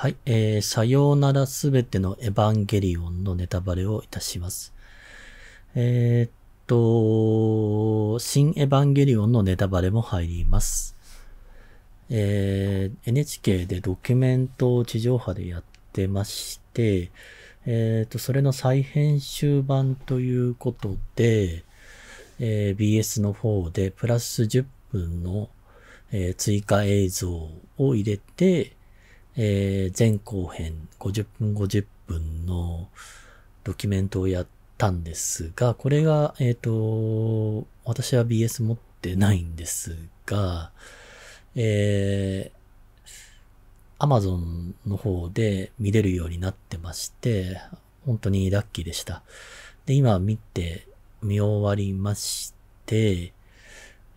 はい、えー、さようならすべてのエヴァンゲリオンのネタバレをいたします。えー、っと、新エヴァンゲリオンのネタバレも入ります。えー、NHK でドキュメントを地上波でやってまして、えっ、ー、と、それの再編集版ということで、えー、BS の方でプラス10分の、えー、追加映像を入れて、えー、前後編50分50分のドキュメントをやったんですが、これが、えっ、ー、と、私は BS 持ってないんですが、えー、Amazon の方で見れるようになってまして、本当にラッキーでした。で、今見て、見終わりまして、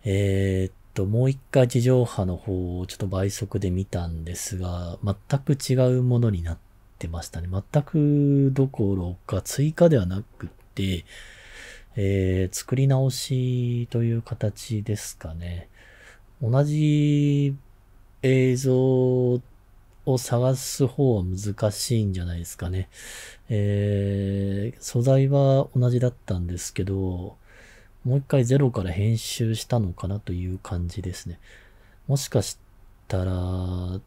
えー、と、もう一回地上波の方をちょっと倍速で見たんですが、全く違うものになってましたね。全くどころか追加ではなくって、えー、作り直しという形ですかね。同じ映像を探す方は難しいんじゃないですかね。えー、素材は同じだったんですけど、もう一回ゼロから編集したのかなという感じですね。もしかしたら、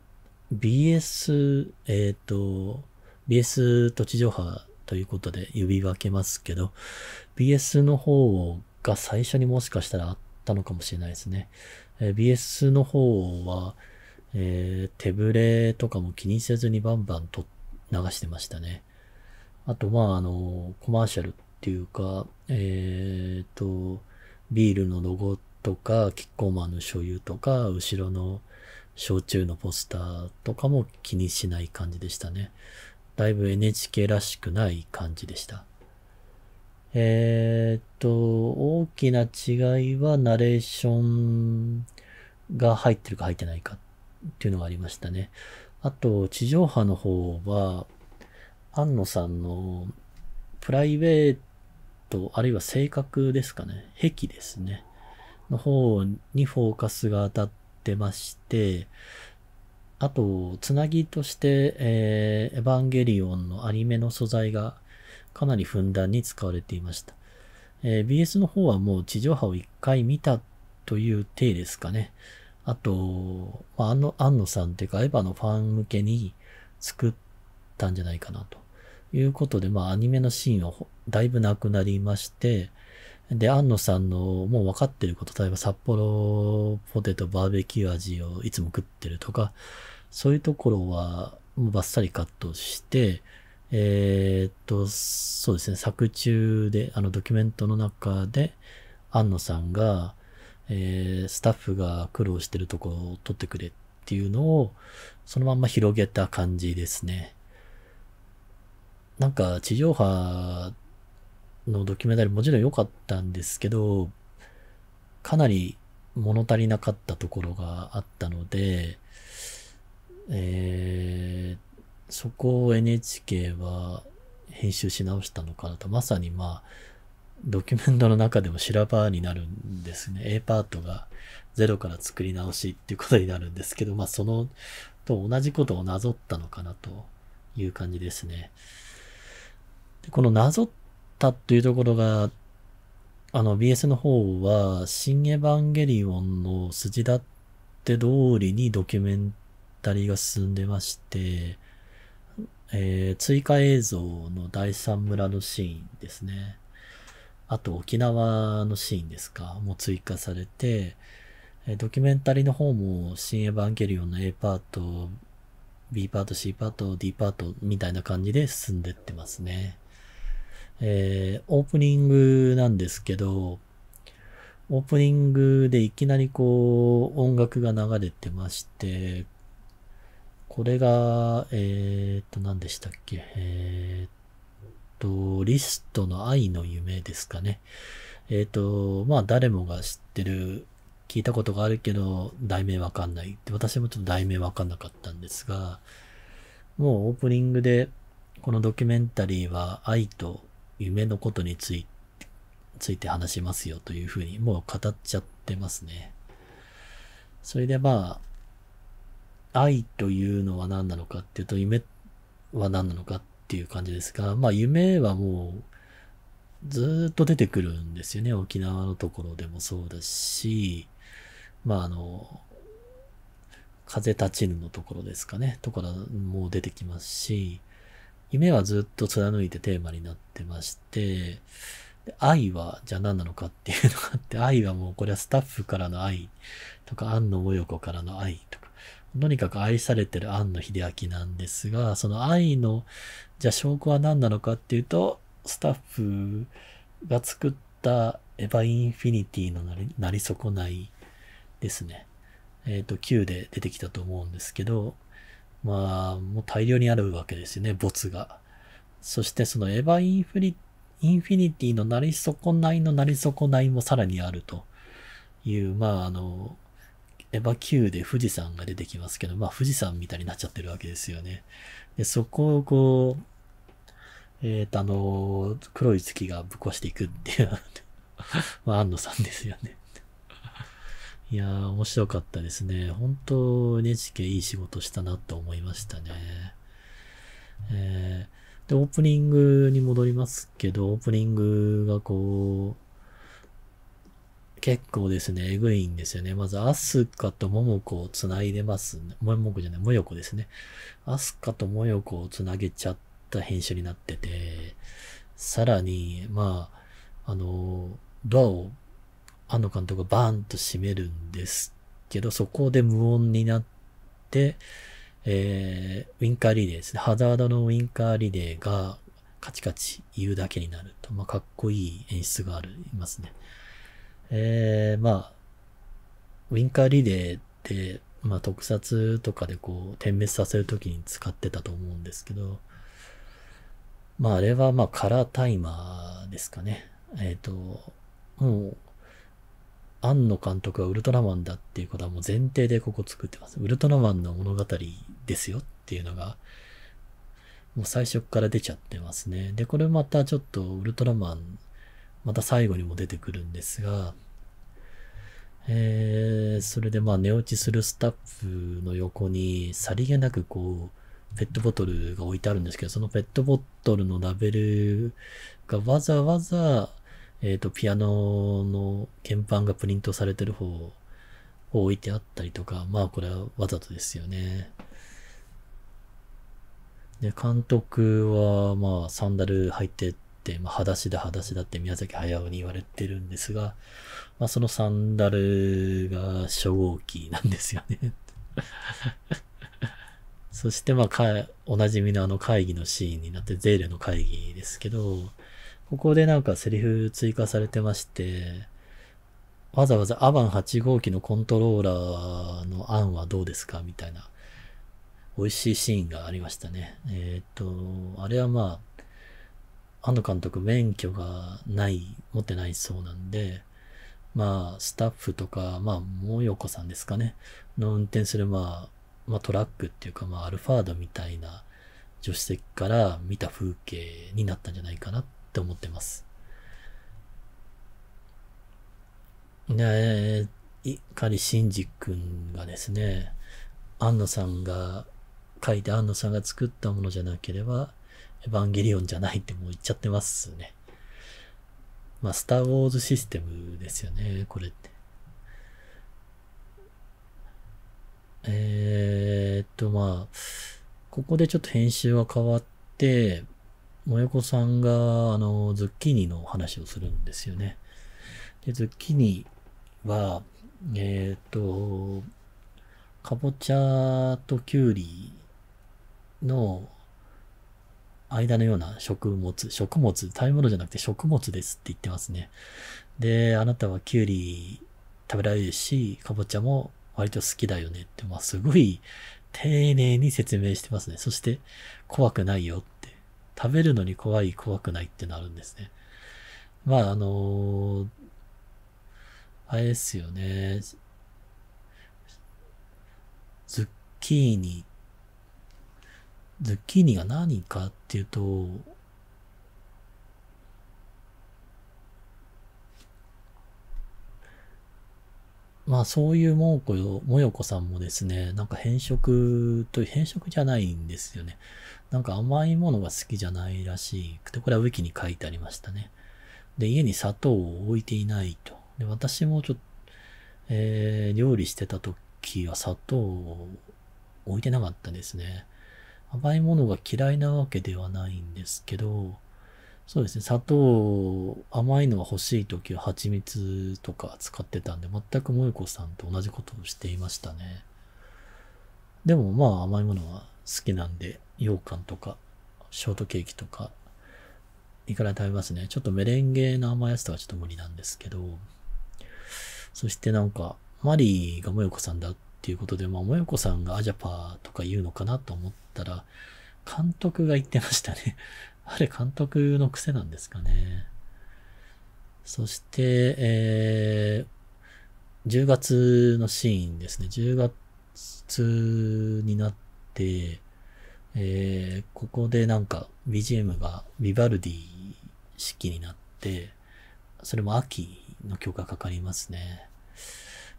BS、えっ、ー、と、BS と地上波ということで指分けますけど、BS の方が最初にもしかしたらあったのかもしれないですね。えー、BS の方は、えー、手ぶれとかも気にせずにバンバンと流してましたね。あと、まあ、あの、コマーシャルていうか、えっ、ー、と、ビールのロゴとか、キッコーマンの所有とか、後ろの焼酎のポスターとかも気にしない感じでしたね。だいぶ NHK らしくない感じでした。えー、っと、大きな違いはナレーションが入ってるか入ってないかっていうのがありましたね。あと、地上波の方は、安野さんのプライベート、あるいは性格ですかね、癖ですね、の方にフォーカスが当たってまして、あと、つなぎとして、えー、エヴァンゲリオンのアニメの素材がかなりふんだんに使われていました。えー、BS の方はもう地上波を一回見たという体ですかね。あと、まあ、あの、安野さんとていうか、エヴァのファン向けに作ったんじゃないかなと。いうことで、まあ、アニメのシーンはだいぶなくなりまして、で、安野さんのもう分かってること、例えば札幌ポテトバーベキュー味をいつも食ってるとか、そういうところはもうバッサリカットして、えー、っと、そうですね、作中で、あのドキュメントの中で、安野さんが、えー、スタッフが苦労してるところを撮ってくれっていうのを、そのまんま広げた感じですね。なんか地上波のドキュメンタリーもちろん良かったんですけど、かなり物足りなかったところがあったので、えー、そこを NHK は編集し直したのかなと、まさにまあ、ドキュメントの中でも修羅になるんですね。A パートがゼロから作り直しっていうことになるんですけど、まあそのと同じことをなぞったのかなという感じですね。でこのなぞったというところが、あの BS の方は、新エヴァンゲリオンの筋立って通りにドキュメンタリーが進んでまして、えー、追加映像の第三村のシーンですね。あと沖縄のシーンですか、も追加されて、ドキュメンタリーの方も、新エヴァンゲリオンの A パート、B パート、C パート、D パートみたいな感じで進んでってますね。えー、オープニングなんですけど、オープニングでいきなりこう音楽が流れてまして、これが、えー、っと、何でしたっけ、えー、っと、リストの愛の夢ですかね。えっと、まあ誰もが知ってる、聞いたことがあるけど、題名わかんないって、私もちょっと題名わかんなかったんですが、もうオープニングで、このドキュメンタリーは愛と夢のことについついて話しますよというふうにもう語っちゃってますね。それでまあ、愛というのは何なのかっていうと、夢は何なのかっていう感じですが、まあ夢はもうずっと出てくるんですよね。沖縄のところでもそうだし、まああの、風立ちぬのところですかね。ところも出てきますし、夢はずっと貫いてテーマになってまして、愛は、じゃあ何なのかっていうのがあって、愛はもうこれはスタッフからの愛とか、安野親子からの愛とか、とにかく愛されてる安野秀明なんですが、その愛の、じゃあ証拠は何なのかっていうと、スタッフが作ったエヴァインフィニティのなり損ないですね。えっ、ー、と、9で出てきたと思うんですけど、まあ、もう大量にあるわけですよね、没が。そしてそのエヴァインフリ、インフィニティのなり損ないのなり損ないもさらにあるという、まああの、エヴァ Q で富士山が出てきますけど、まあ富士山みたいになっちゃってるわけですよね。で、そこをこう、えっ、ー、と、あの、黒い月がぶっ壊していくっていうまあ、安野さんですよねいやー、面白かったですね。本当 NHK いい仕事したなと思いましたね。えー、で、オープニングに戻りますけど、オープニングがこう、結構ですね、えぐいんですよね。まず、アスカとモモコをつないでますね。モモコじゃない、モヨコですね。アスカとモヨコをつなげちゃった編集になってて、さらに、まあ、あの、ドアをあの監督がバーンと閉めるんですけど、そこで無音になって、えー、ウィンカーリレーですね。ハザードのウィンカーリレーがカチカチ言うだけになると。まあ、かっこいい演出がありますね。えー、まあ、ウィンカーリレーって、まあ、特撮とかでこう、点滅させるときに使ってたと思うんですけど、まあ、あれはまあ、カラータイマーですかね。えっ、ー、と、もう、庵野監督はウルトラマンだっていうことはもう前提でここ作ってます。ウルトラマンの物語ですよっていうのが、もう最初から出ちゃってますね。で、これまたちょっとウルトラマン、また最後にも出てくるんですが、えー、それでまあ寝落ちするスタッフの横にさりげなくこう、ペットボトルが置いてあるんですけど、そのペットボトルのラベルがわざわざえっ、ー、と、ピアノの鍵盤がプリントされてる方を置いてあったりとか、まあこれはわざとですよね。で、監督は、まあ、サンダル履いてって、まあ、裸足だ裸足だって宮崎駿に言われてるんですが、まあ、そのサンダルが初号機なんですよねそして、まあ、か、おなじみのあの会議のシーンになって、ゼーレの会議ですけど、ここでなんかセリフ追加されてまして、わざわざアバン8号機のコントローラーの案はどうですかみたいな、美味しいシーンがありましたね。えっ、ー、と、あれはまあ、安の監督免許がない、持ってないそうなんで、まあ、スタッフとか、まあ、もよこさんですかね、の運転する、まあ、まあ、トラックっていうか、まあ、アルファードみたいな助手席から見た風景になったんじゃないかなっって思ってます。で、碇シンジ君がですね、安野さんが書いて安野さんが作ったものじゃなければ、エヴァンゲリオンじゃないってもう言っちゃってますね。まあ、スター・ウォーズシステムですよね、これって。えー、っと、まあ、ここでちょっと編集は変わって、萌子さんが、あの、ズッキーニの話をするんですよね。で、ズッキーニは、えっ、ー、と、かぼちゃときゅうりの間のような食物、食物、食べ物じゃなくて食物ですって言ってますね。で、あなたはきゅうり食べられるし、かぼちゃも割と好きだよねって、まあ、すごい丁寧に説明してますね。そして、怖くないよっ食べるのに怖い、怖くないってなるんですね。まあ、あのー、あれですよね。ズッキーニ。ズッキーニが何かっていうと、まあそういうもよこさんもですね、なんか変色という、変色じゃないんですよね。なんか甘いものが好きじゃないらしくて、これはウィキに書いてありましたね。で、家に砂糖を置いていないと。で、私もちょっと、えー、料理してた時は砂糖を置いてなかったですね。甘いものが嫌いなわけではないんですけど、そうですね、砂糖、甘いのが欲しい時は蜂蜜とか使ってたんで、全く萌子さんと同じことをしていましたね。でもまあ甘いものは好きなんで、羊羹とか、ショートケーキとか、いくら食べますね。ちょっとメレンゲの甘いやつとかちょっと無理なんですけど、そしてなんか、マリーがもよこさんだっていうことで、まあ、もよこさんがアジャパーとか言うのかなと思ったら、監督が言ってましたね。あれ、監督の癖なんですかね。そして、えー、10月のシーンですね。10月になって、、えー、ここでなんか BGM がヴィヴァルディ式になって、それも秋の曲がかかりますね。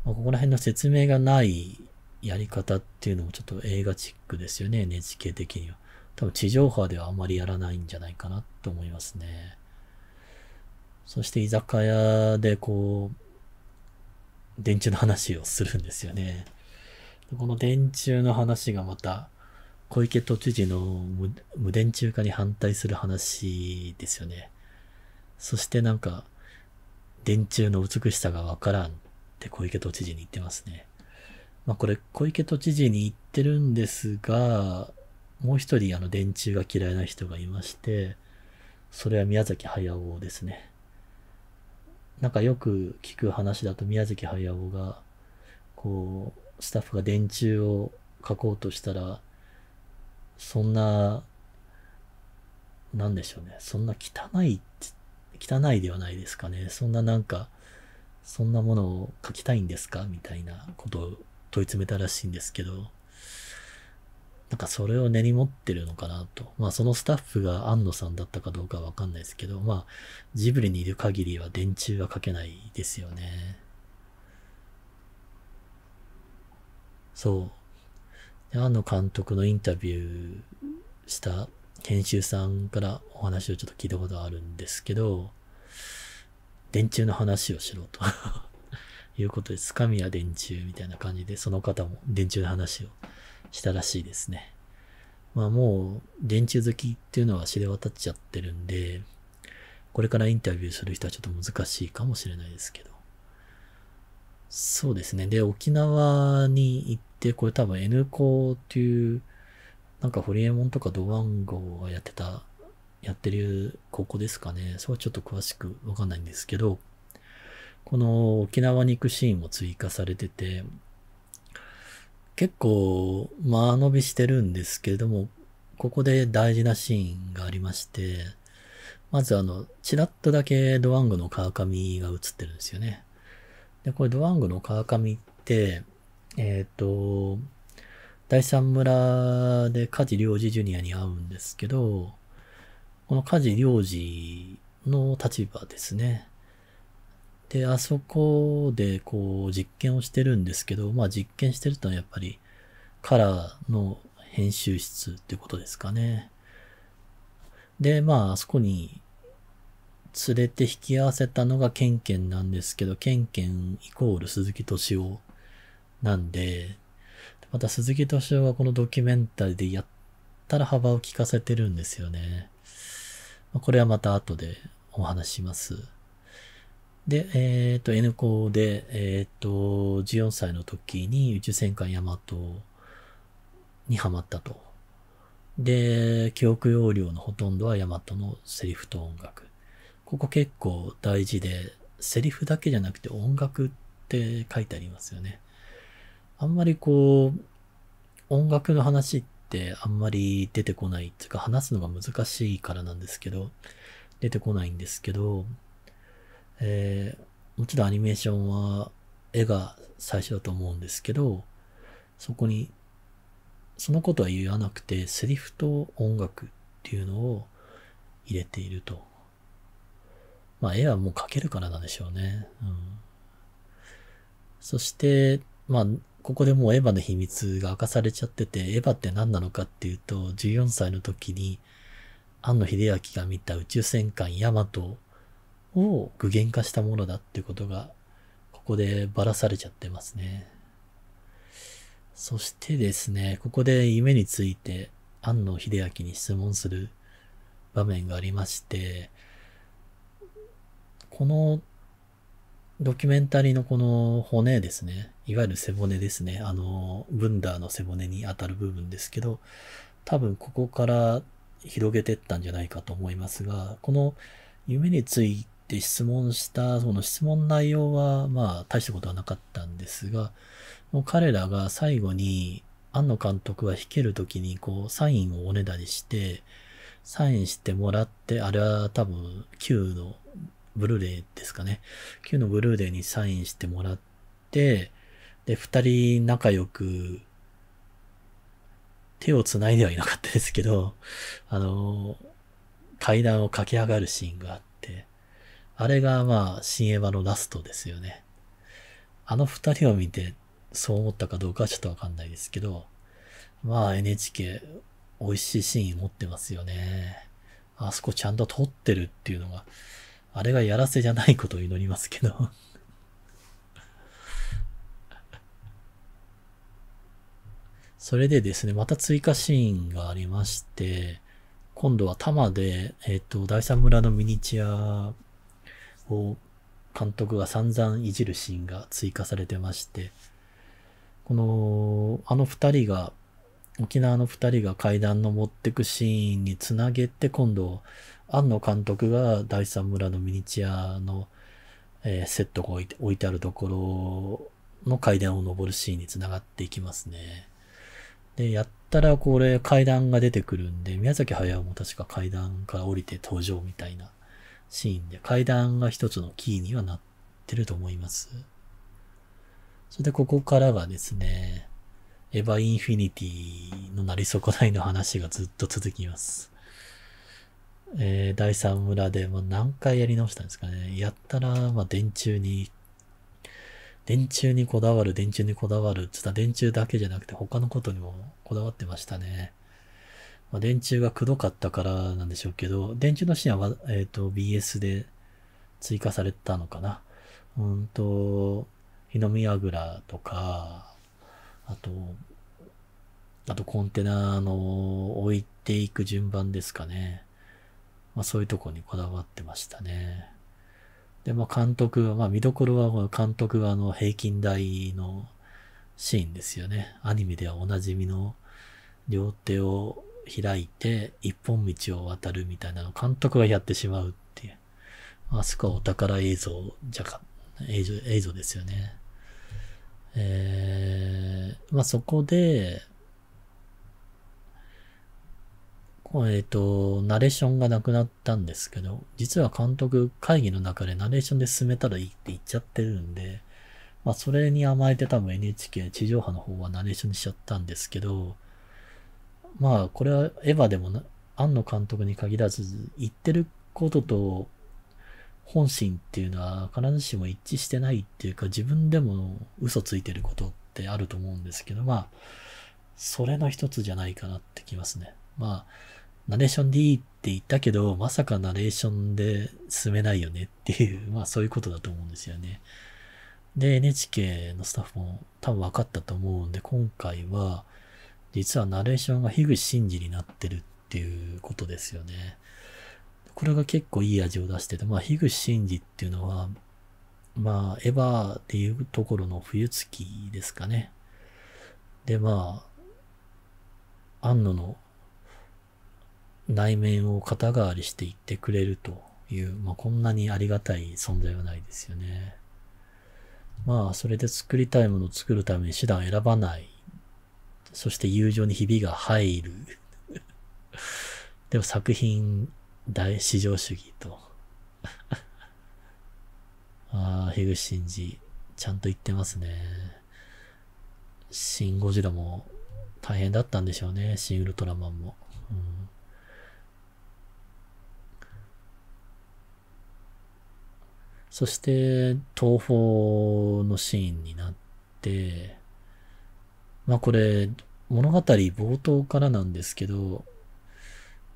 まあ、ここら辺の説明がないやり方っていうのもちょっと映画チックですよね、NHK 的には。多分地上波ではあんまりやらないんじゃないかなと思いますね。そして居酒屋でこう、電柱の話をするんですよね。この電柱の話がまた、小池都知事の無電柱化に反対する話ですよね。そしてなんか、電柱の美しさがわからんって小池都知事に言ってますね。まあこれ小池都知事に言ってるんですが、もう一人あの電柱が嫌いな人がいまして、それは宮崎駿ですね。なんかよく聞く話だと宮崎駿が、こう、スタッフが電柱を書こうとしたら、そんな、なんでしょうね。そんな汚い、汚いではないですかね。そんななんか、そんなものを書きたいんですかみたいなことを問い詰めたらしいんですけど、なんかそれを根に持ってるのかなと。まあそのスタッフが安野さんだったかどうかわかんないですけど、まあジブリにいる限りは電柱は書けないですよね。そう。庵野監督のインタビューした研修さんからお話をちょっと聞いたことあるんですけど、電柱の話をしろと いうことです。神谷電柱みたいな感じで、その方も電柱の話をしたらしいですね。まあもう、電柱好きっていうのは知れ渡っちゃってるんで、これからインタビューする人はちょっと難しいかもしれないですけど。そうですね。で、沖縄に行っで、これ多分 N 校っていう、なんかホリエモンとかドワンゴがやってた、やってる高校ですかね。それはちょっと詳しくわかんないんですけど、この沖縄に行くシーンも追加されてて、結構間延びしてるんですけれども、ここで大事なシーンがありまして、まずあの、ちらっとだけドワンゴの川上が映ってるんですよね。で、これドワンゴの川上って、えっ、ー、と、第三村で梶良二ジュニアに会うんですけど、この梶良二の立場ですね。で、あそこでこう実験をしてるんですけど、まあ実験してるとはやっぱりカラーの編集室ってことですかね。で、まああそこに連れて引き合わせたのがケンケンなんですけど、ケンケンイコール鈴木敏夫なんで、また鈴木敏夫がこのドキュメンタリーでやったら幅を利かせてるんですよね。これはまた後でお話します。で、えっ、ー、と、N 校で、えっ、ー、と、14歳の時に宇宙戦艦ヤマトにハマったと。で、記憶容量のほとんどはヤマトのセリフと音楽。ここ結構大事で、セリフだけじゃなくて音楽って書いてありますよね。あんまりこう、音楽の話ってあんまり出てこないっていうか話すのが難しいからなんですけど、出てこないんですけど、えー、もちろんアニメーションは絵が最初だと思うんですけど、そこに、そのことは言わなくて、セリフと音楽っていうのを入れていると。まあ、絵はもう描けるからなんでしょうね。うん、そして、まあ、ここでもうエヴァの秘密が明かされちゃってて、エヴァって何なのかっていうと、14歳の時に、庵野秀明が見た宇宙戦艦ヤマトを具現化したものだってことが、ここでばらされちゃってますね。そしてですね、ここで夢について、庵野秀明に質問する場面がありまして、このドキュメンタリーのこの骨ですね。いわゆる背骨ですね。あの、ブンダーの背骨に当たる部分ですけど、多分ここから広げてったんじゃないかと思いますが、この夢について質問した、その質問内容は、まあ、大したことはなかったんですが、もう彼らが最後に、庵野監督は弾けるときに、こう、サインをおねだりして、サインしてもらって、あれは多分、Q のブルーレイですかね。Q のブルーレイにサインしてもらって、で、二人仲良く、手を繋いではいなかったですけど、あの、階段を駆け上がるシーンがあって、あれがまあ、新エヴァのラストですよね。あの二人を見て、そう思ったかどうかはちょっとわかんないですけど、まあ NHK、美味しいシーン持ってますよね。あそこちゃんと撮ってるっていうのが、あれがやらせじゃないことを祈りますけどそれでですね、また追加シーンがありまして、今度は多摩で、えっ、ー、と、第三村のミニチュアを監督が散々いじるシーンが追加されてまして、この、あの二人が、沖縄の二人が階段登ってくシーンにつなげて、今度、庵野監督が第三村のミニチュアの、えー、セットが置いてあるところの階段を登るシーンにつながっていきますね。で、やったらこれ階段が出てくるんで、宮崎駿も確か階段から降りて登場みたいなシーンで、階段が一つのキーにはなってると思います。それでここからがですね、エヴァインフィニティのなり損ないの話がずっと続きます。えー、第3村で、も何回やり直したんですかね。やったら、まあ、電柱に電柱にこだわる、電柱にこだわるって言ったら電柱だけじゃなくて他のことにもこだわってましたね。まあ、電柱がくどかったからなんでしょうけど、電柱のシーンは、えっ、ー、と、BS で追加されたのかな。うんと、日の宮倉とか、あと、あとコンテナの置いていく順番ですかね。まあそういうとこにこだわってましたね。で、まあ監督は、まあ見どころはもう監督はあの平均台のシーンですよね。アニメではおなじみの両手を開いて一本道を渡るみたいなのを監督がやってしまうっていう。あそこはお宝映像じゃか、映像映像ですよね。えー、まあそこで、えっ、ー、と、ナレーションがなくなったんですけど、実は監督会議の中でナレーションで進めたらいいって言っちゃってるんで、まあそれに甘えて多分 NHK 地上波の方はナレーションにしちゃったんですけど、まあこれはエヴァでもな、庵野監督に限らず言ってることと本心っていうのは必ずしも一致してないっていうか自分でも嘘ついてることってあると思うんですけどまあそれの一つじゃないかなってきますね。まあナレーションでいいって言ったけど、まさかナレーションで進めないよねっていう、まあそういうことだと思うんですよね。で、NHK のスタッフも多分分かったと思うんで、今回は、実はナレーションが樋口真嗣になってるっていうことですよね。これが結構いい味を出してて、まあ、樋口真嗣っていうのは、まあ、エヴァっていうところの冬月ですかね。で、まあ、安野の内面を肩代わりしていってくれるという、まあ、こんなにありがたい存在はないですよね。まあ、それで作りたいものを作るために手段選ばない。そして友情にひびが入る。でも作品大至上主義と。ああ、樋口真嗣、ちゃんと言ってますね。シン・ゴジラも大変だったんでしょうね。シン・ウルトラマンも。うんそして東宝のシーンになって、まあこれ物語冒頭からなんですけど、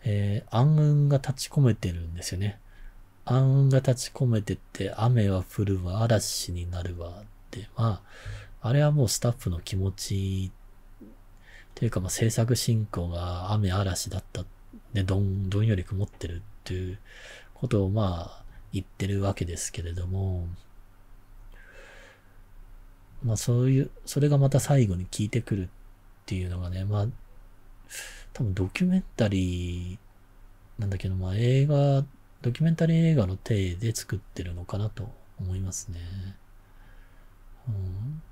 えー、暗雲が立ち込めてるんですよね。暗雲が立ち込めてて、雨は降るわ、嵐になるわって、まあ、あれはもうスタッフの気持ち、というかまあ制作進行が雨嵐だった、ね、どん、どんより曇ってるっていうことをまあ、言ってるわけですけれども、まあそういう、それがまた最後に効いてくるっていうのがね、まあ、多分ドキュメンタリーなんだけど、まあ映画、ドキュメンタリー映画の体で作ってるのかなと思いますね。うん、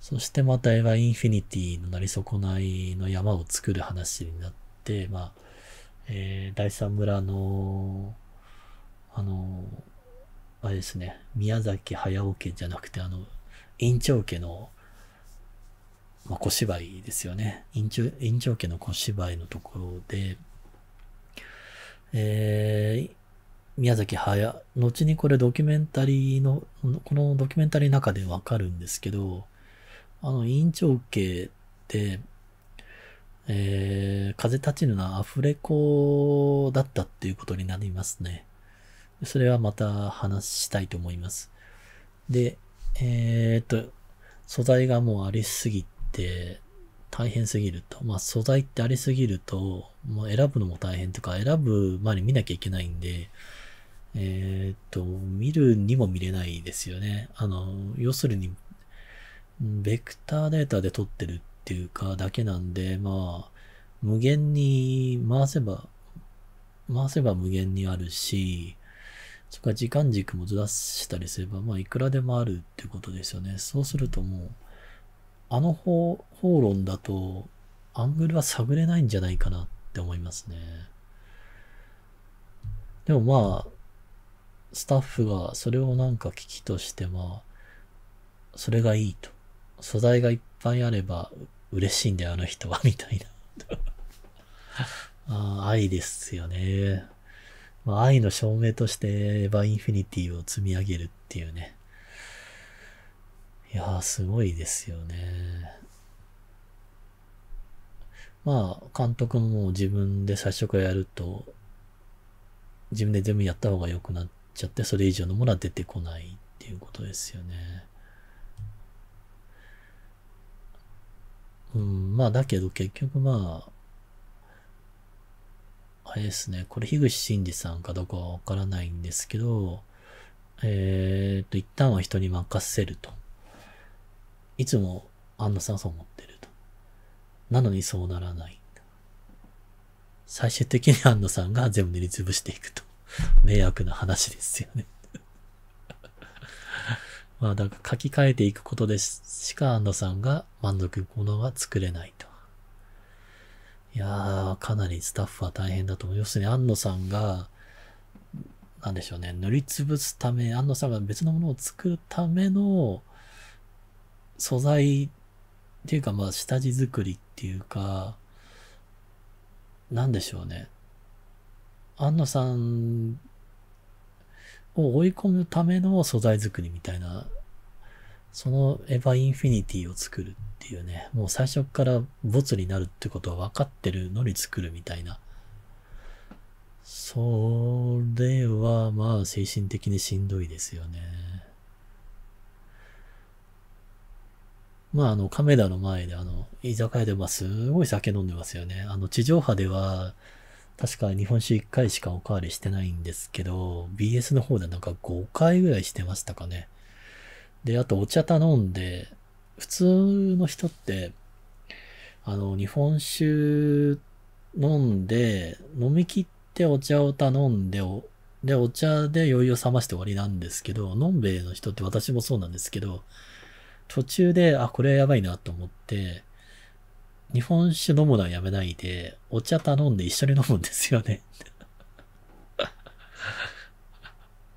そしてまた映画インフィニティのなり損ないの山を作る話になって、まあ、えー、第三村のあの、あれですね、宮崎駿家じゃなくて、あの、院長家の、まあ、小芝居ですよね。院長院長家の小芝居のところで、えー、宮崎駿、後にこれドキュメンタリーの、このドキュメンタリーの中でわかるんですけど、あの、委員長家って、えー、風立ちぬなアフレコだったっていうことになりますね。それはまた話したいと思います。で、えー、っと、素材がもうありすぎて、大変すぎると。まあ素材ってありすぎると、もう選ぶのも大変とか、選ぶ前に見なきゃいけないんで、えー、っと、見るにも見れないですよね。あの、要するに、ベクターデータで撮ってるっていうかだけなんで、まあ、無限に回せば、回せば無限にあるし、そか時間軸もずらしたりすれば、まあ、いくらでもあるってことですよね。そうするともう、あの方、方論だと、アングルは探れないんじゃないかなって思いますね。でもまあ、スタッフがそれをなんか危機としてまあ、それがいいと。素材がいっぱいあれば嬉しいんだよ、あの人は、みたいな あ。愛ですよね。まあ、愛の証明としてエヴァインフィニティを積み上げるっていうね。いやー、すごいですよね。まあ、監督も自分で最初からやると、自分で全部やった方が良くなっちゃって、それ以上のものは出てこないっていうことですよね。うん、まあだけど結局まあ、あれですね、これ樋口真嗣さんかどうかはわからないんですけど、えー、っと、一旦は人に任せると。いつもあんなさんそう思ってると。なのにそうならない。最終的にン野さんが全部塗りつぶしていくと。迷惑な話ですよね まあ、だから書き換えていくことでしか安野さんが満足ものが作れないと。いやー、かなりスタッフは大変だと思う。要するに、安野さんが、なんでしょうね、塗りつぶすため、安野さんが別のものを作るための素材っていうか、まあ、下地作りっていうか、なんでしょうね。安野さんを追い込むための素材作りみたいなそのエヴァインフィニティを作るっていうね、もう最初からボツになるってことは分かってるのに作るみたいな。それはまあ精神的にしんどいですよね。まああの、亀田の前であの、居酒屋でまあすごい酒飲んでますよね。あの、地上波では、確か日本酒1回しかおかわりしてないんですけど、BS の方でなんか5回ぐらいしてましたかね。で、あとお茶頼んで、普通の人って、あの、日本酒飲んで、飲み切ってお茶を頼んで、で、お茶で酔いを覚まして終わりなんですけど、飲んべえの人って私もそうなんですけど、途中で、あ、これやばいなと思って、日本酒飲むのはやめないで、お茶頼んで一緒に飲むんですよね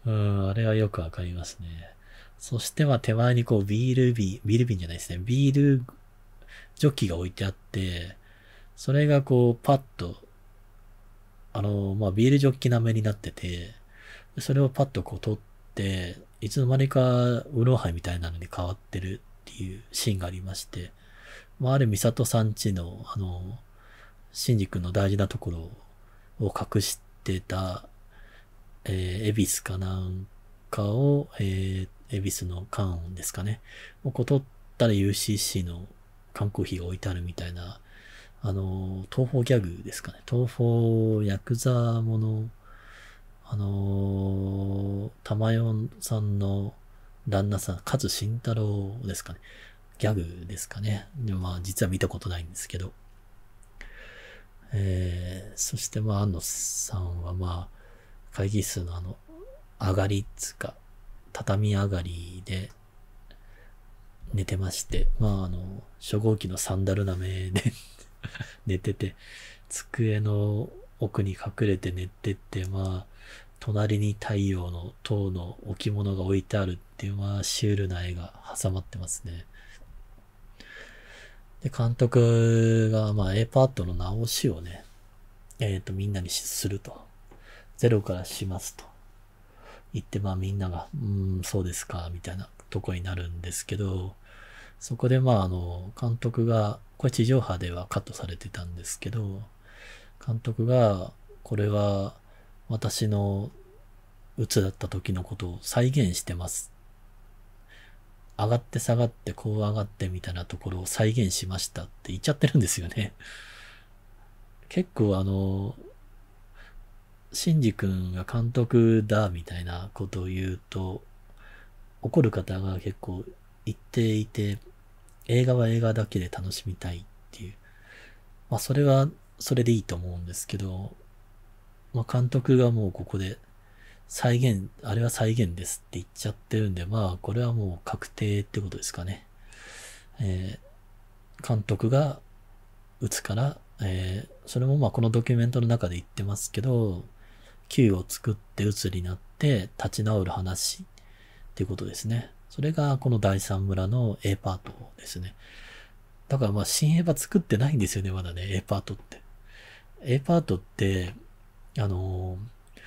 うん、あれはよくわかりますね。そしては手前にこうビール瓶、ビール瓶じゃないですね。ビールジョッキが置いてあって、それがこうパッと、あの、まあ、ビールジョッキなめになってて、それをパッとこう取って、いつの間にかウロハイみたいなのに変わってるっていうシーンがありまして、まあ、ある美里さんちの、あの、シンジ君の大事なところを隠してた、えー、エビスかなんかを、えー、恵比寿の缶音ですかね。こう取ったら UCC の缶コーヒーが置いてあるみたいな、あの、東方ギャグですかね。東方ヤクザもの、あの、玉代さんの旦那さん、勝慎太郎ですかね。ギャグですかね。でまあ、実は見たことないんですけど。えー、そしてまあ、安野さんはまあ、会議室のあの、上がりっつか、畳上がりで寝てまして、まああの、初号機のサンダルなめで 寝てて、机の奥に隠れて寝てって、まあ、隣に太陽の塔の置物が置いてあるっていう、まあ、シュールな絵が挟まってますね。で、監督が、まあ、A パートの直しをね、えっ、ー、と、みんなにすると。ゼロからしますと。行って、まあみんなが、うん、そうですか、みたいなとこになるんですけど、そこでまああの、監督が、これ地上波ではカットされてたんですけど、監督が、これは私の鬱だった時のことを再現してます。上がって下がってこう上がってみたいなところを再現しましたって言っちゃってるんですよね。結構あの、シンジ君が監督だみたいなことを言うと、怒る方が結構っていて、映画は映画だけで楽しみたいっていう。まあそれはそれでいいと思うんですけど、まあ監督がもうここで再現、あれは再現ですって言っちゃってるんで、まあこれはもう確定ってことですかね。えー、監督が打つから、えー、それもまあこのドキュメントの中で言ってますけど、Q を作って鬱になって立ち直る話っていうことですね。それがこの第3村の A パートですね。だからまあ新エヴァ作ってないんですよね、まだね、A パートって。A パートって、あのー、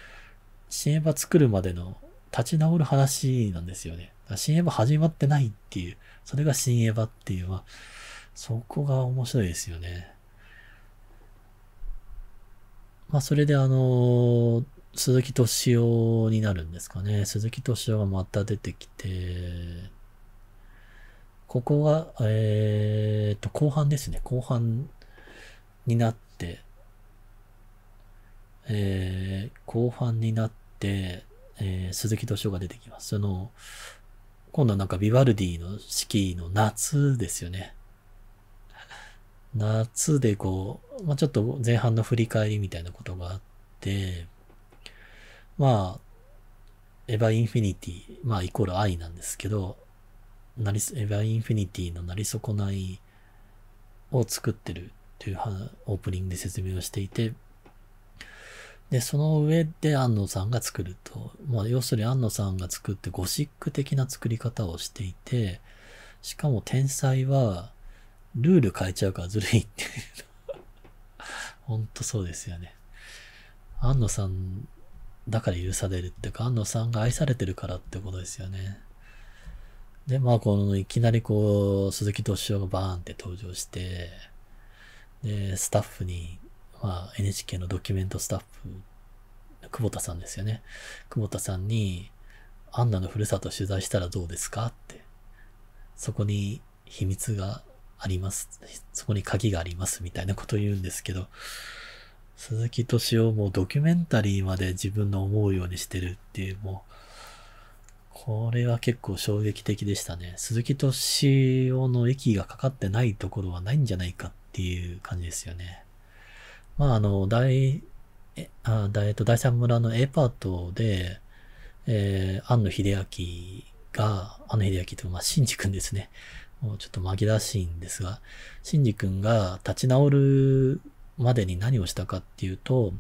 新エヴァ作るまでの立ち直る話なんですよね。新エヴァ始まってないっていう、それが新エヴァっていう、まは、そこが面白いですよね。まあ、それであの、鈴木敏夫になるんですかね。鈴木敏夫がまた出てきて、ここが、えー、っと、後半ですね。後半になって、えー、後半になって、えー、鈴木敏夫が出てきます。その、今度はなんかビバルディの四季の夏ですよね。夏でこう、まあ、ちょっと前半の振り返りみたいなことがあって、まあ、エヴァインフィニティ、まあイコール愛なんですけど、なり、エヴァインフィニティのなり損ないを作ってるっていうオープニングで説明をしていて、で、その上で安野さんが作ると、まあ要するに安野さんが作ってゴシック的な作り方をしていて、しかも天才は、ルール変えちゃうからずるいっていう。ほんとそうですよね。安野さんだから許されるっていうか、安野さんが愛されてるからってことですよね。で、まあ、この、いきなりこう、鈴木敏夫がバーンって登場して、で、スタッフに、まあ、NHK のドキュメントスタッフ、久保田さんですよね。久保田さんに、アンナのふるさと取材したらどうですかって。そこに秘密があります。そこに鍵がありますみたいなこと言うんですけど、鈴木敏夫もドキュメンタリーまで自分の思うようにしてるっていう、もう、これは結構衝撃的でしたね。鈴木敏夫の息がかかってないところはないんじゃないかっていう感じですよね。まあ、あの、大、え、あ、えっと、第社村の A パートで、えー、庵野秀明が、庵野秀明と、まあ、新次君ですね。もうちょっと紛らわしいんですが、シンジ君が立ち直るまでに何をしたかっていうと、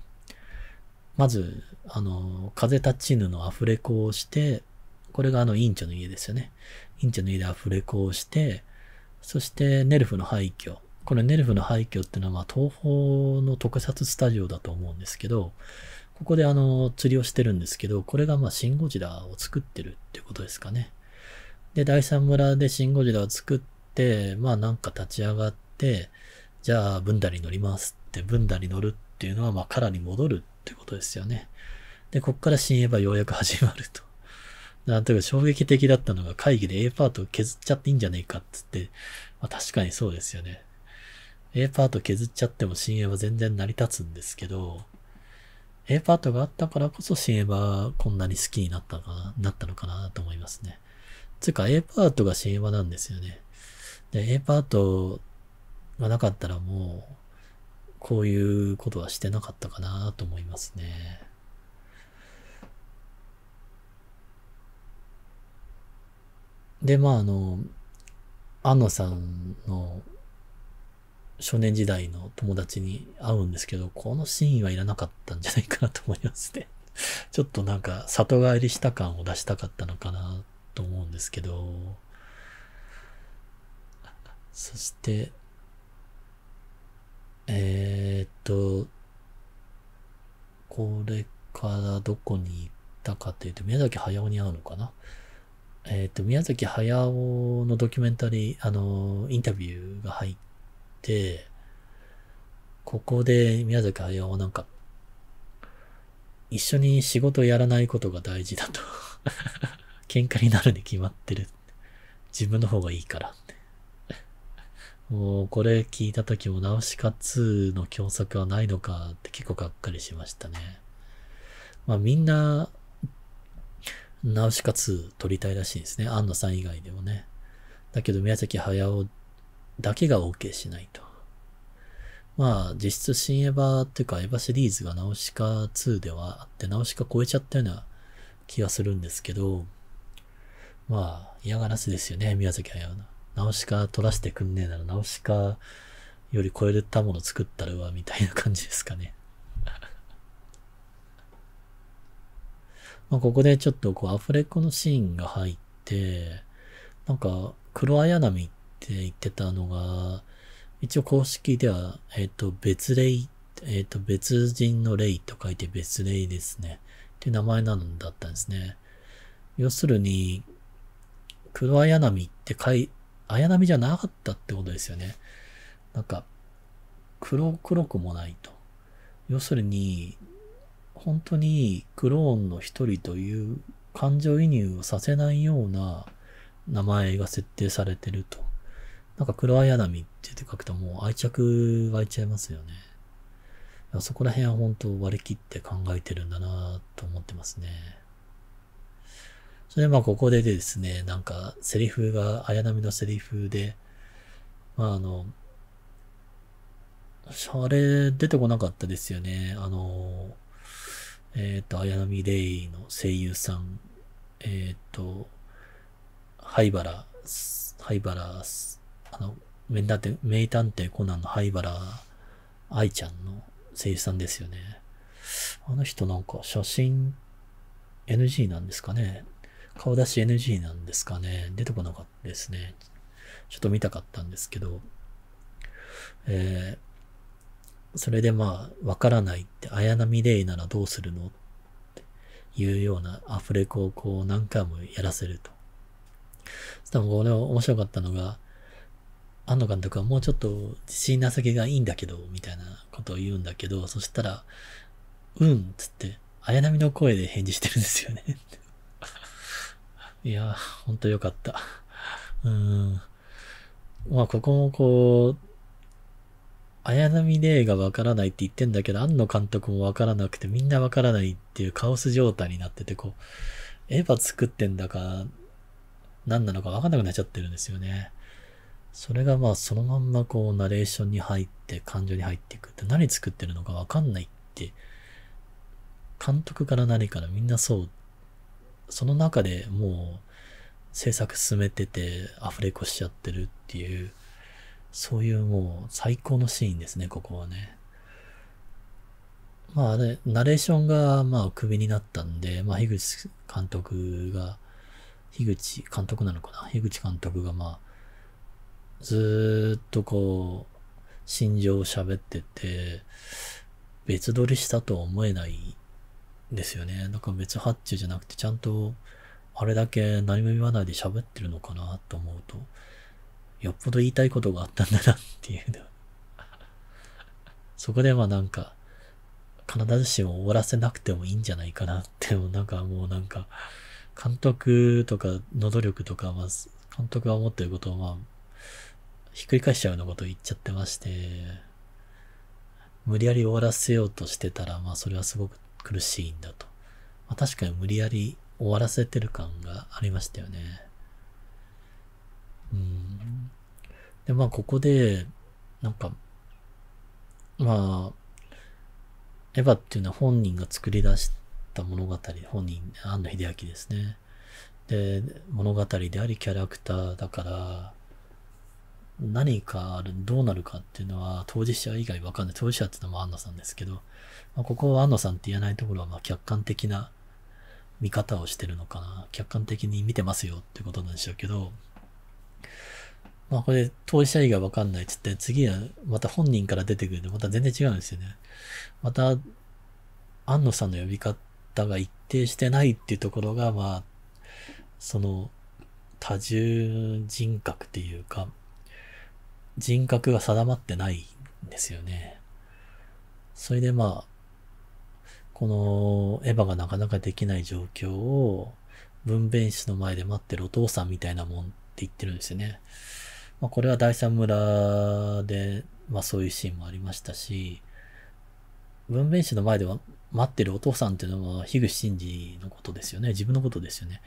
まず、あの、風立ちぬのアフレコをして、これがあの、院長の家ですよね。院長の家でアフレコをして、そしてネルフの廃墟。このネルフの廃墟っていうのは、まあ、東宝の特撮スタジオだと思うんですけど、ここであの、釣りをしてるんですけど、これがまあ、シンゴジラを作ってるってことですかね。で、第三村でシン・ゴジラを作って、まあなんか立ち上がって、じゃあ、ブンダに乗りますって、ブンダに乗るっていうのは、まあ、カラに戻るってことですよね。で、こっから新エヴァようやく始まると。なんというか衝撃的だったのが会議で A パートを削っちゃっていいんじゃねえかっつって、まあ、確かにそうですよね。A パート削っちゃっても新エヴァ全然成り立つんですけど、A パートがあったからこそ新エヴァこんなに好きになったのかな、なったのかなと思いますね。つうか A パートが神話なんですよね。で、A パートがなかったらもう、こういうことはしてなかったかなと思いますね。で、まあ、あの、安野さんの少年時代の友達に会うんですけど、このシーンはいらなかったんじゃないかなと思いますね。ちょっとなんか里帰りした感を出したかったのかなと思うんですけどそしてえー、っとこれからどこに行ったかというと宮崎駿に会うのかなえー、っと宮崎駿のドキュメンタリーあのインタビューが入ってここで宮崎駿はなんか一緒に仕事をやらないことが大事だと喧嘩になるに決まってる。自分の方がいいからもうこれ聞いた時もナウシカ2の共作はないのかって結構がっかりしましたね。まあみんな、ナウシカ2撮りたいらしいですね。ンナさん以外でもね。だけど宮崎駿だけが OK しないと。まあ実質新エヴァっていうかエヴァシリーズがナウシカ2ではあってナウシカ超えちゃったような気がするんですけど、まあ、嫌がらせですよね、宮崎駿の。ナウシカ取らせてくんねえなら、ナウシカより超えたもの作ったるわ、みたいな感じですかね。まあここでちょっとこう、アフレコのシーンが入って、なんか、黒綾波って言ってたのが、一応公式では、えっ、と、別霊、えっ、と、別人の霊と書いて別霊ですね。っていう名前なんだったんですね。要するに、黒綾波って書い、綾波じゃなかったってことですよね。なんか、黒黒くもないと。要するに、本当にクローンの一人という感情移入をさせないような名前が設定されてると。なんか黒綾波って書くともう愛着湧いちゃいますよね。そこら辺は本当割り切って考えてるんだなと思ってますね。それでまあここでですね、なんかセリフが、綾波のセリフで、まああの、あれ出てこなかったですよね。あの、えっ、ー、と、綾波レイの声優さん、えっ、ー、と、灰原、灰原、あの、名探偵コナンの灰原愛ちゃんの声優さんですよね。あの人なんか写真 NG なんですかね。顔出し NG なんですかね。出てこなかったですね。ちょっと見たかったんですけど、えー、それでまあ、わからないって、綾波レイならどうするのっていうようなアフレコをこう何回もやらせると。多分これ面白かったのが、安野監督はもうちょっと自信なけがいいんだけど、みたいなことを言うんだけど、そしたら、うんっつって、綾波の声で返事してるんですよねいや、ほんとよかった。うん。まあ、ここもこう、綾波レイがわからないって言ってんだけど、庵野監督もわからなくて、みんなわからないっていうカオス状態になってて、こう、エヴァ作ってんだか、何なのかわかんなくなっちゃってるんですよね。それがまあそのまんまこうナレーションに入って感情に入っていくって何作ってるのかわかんないって監督から何からみんなそうその中でもう制作進めててアフレコしちゃってるっていう、そういうもう最高のシーンですね、ここはね。まあ、あれ、ナレーションが、まあ、クビになったんで、まあ、樋口監督が、樋口監督なのかな樋口監督が、まあ、ずっとこう、心情を喋ってて、別撮りしたとは思えないですよね。んか別発注じゃなくて、ちゃんと、あれだけ何も言わないで喋ってるのかなと思うと、よっぽど言いたいことがあったんだなっていうの。そこでまあなんか、必ずしも終わらせなくてもいいんじゃないかなって、なんかもうなんか、監督とかの努力とか、まず、監督が思ってることをまあ、ひっくり返しちゃうようなことを言っちゃってまして、無理やり終わらせようとしてたら、まあそれはすごく苦しいんだと。まあ、確かに無理やり終わらせてる感がありましたよね。うん。で、まあ、ここで、なんか、まあ、エヴァっていうのは本人が作り出した物語、本人、安野秀明ですね。で、物語でありキャラクターだから、何かどうなるかっていうのは当事者以外わかんない。当事者っていうのも安野さんですけど、まあ、ここは安野さんって言えないところはま客観的な見方をしてるのかな。客観的に見てますよってことなんでしょうけど、まあこれ当事者以外わかんないっつって次はまた本人から出てくるんでまた全然違うんですよね。また安野さんの呼び方が一定してないっていうところがまあその多重人格っていうか人格が定まってないんですよね。それでまあ、このエヴァがなかなかできない状況を分娩室の前で待ってるお父さんみたいなもんって言ってるんですよね。まあ、これは第三村で、まあそういうシーンもありましたし、分娩室の前では待ってるお父さんっていうのは樋口真嗣のことですよね。自分のことですよね。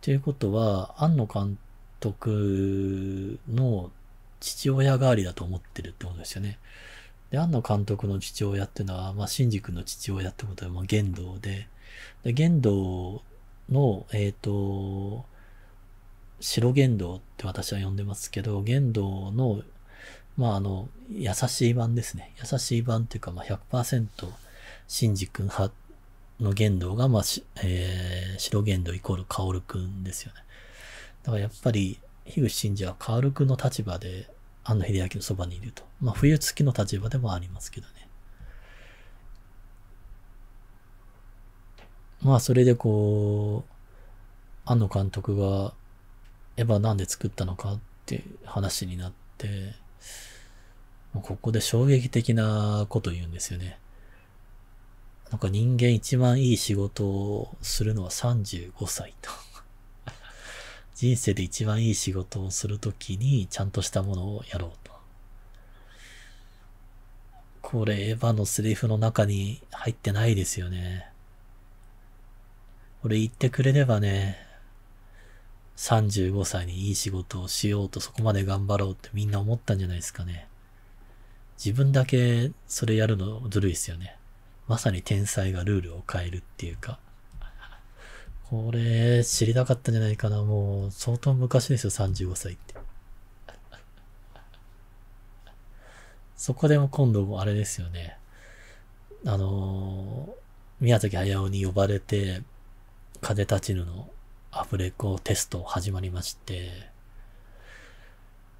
ということは、庵野監督の父親代わりだと思ってるってことですよね。で、庵野監督の父親っていうのは、まあ、シンジ君の父親ってことは、まあ、玄道で、で、玄道の、えっ、ー、と、白玄道って私は呼んでますけど、玄道の、まあ、あの、優しい版ですね。優しい版っていうか、まあ100、100%シンジ君派の玄道が、まあ、えー、白玄道イコール薫君ですよね。だからやっぱり、樋口真嗣は軽くの立場で庵野秀明のそばにいると。まあ、冬月の立場でもありますけどね。まあ、それでこう、庵野監督が、エヴァなんで作ったのかって話になって、もうここで衝撃的なこと言うんですよね。なんか人間一番いい仕事をするのは35歳と。人生で一番いい仕事をするときにちゃんとしたものをやろうと。これ、エヴァのセリフの中に入ってないですよね。俺言ってくれればね、35歳にいい仕事をしようとそこまで頑張ろうってみんな思ったんじゃないですかね。自分だけそれやるのずるいですよね。まさに天才がルールを変えるっていうか。これ、知りたかったんじゃないかな。もう、相当昔ですよ、35歳って。そこでも今度もあれですよね。あのー、宮崎駿に呼ばれて、風立ちぬのアフレコテスト始まりまして、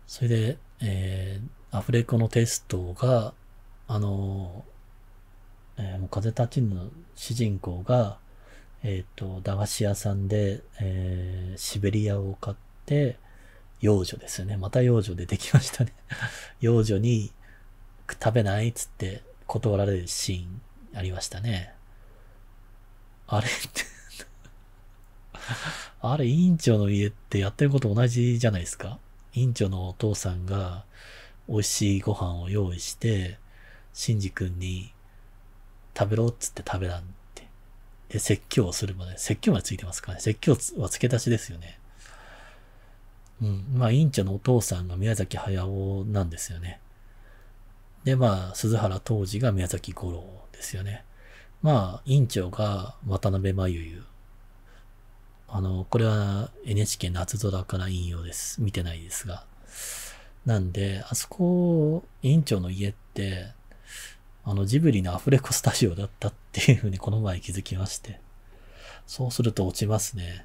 それで、えー、アフレコのテストが、あのー、えー、風立ちぬの主人公が、えっ、ー、と、駄菓子屋さんで、えー、シベリアを買って、幼女ですよね。また幼女でできましたね。幼 女に、食べないっつって断られるシーンありましたね。あれって あれ、委員長の家ってやってること同じじゃないですか。委員長のお父さんが、美味しいご飯を用意して、シンジ君に食べろっつって食べたん説教をするまで、説教がついてますかね。説教は付け出しですよね。うん。まあ、院長のお父さんが宮崎駿なんですよね。で、まあ、鈴原当時が宮崎五郎ですよね。まあ、院長が渡辺真由悠。あの、これは NHK 夏空から引用です。見てないですが。なんで、あそこ、院長の家って、あの、ジブリのアフレコスタジオだったっていうふうにこの前気づきまして。そうすると落ちますね。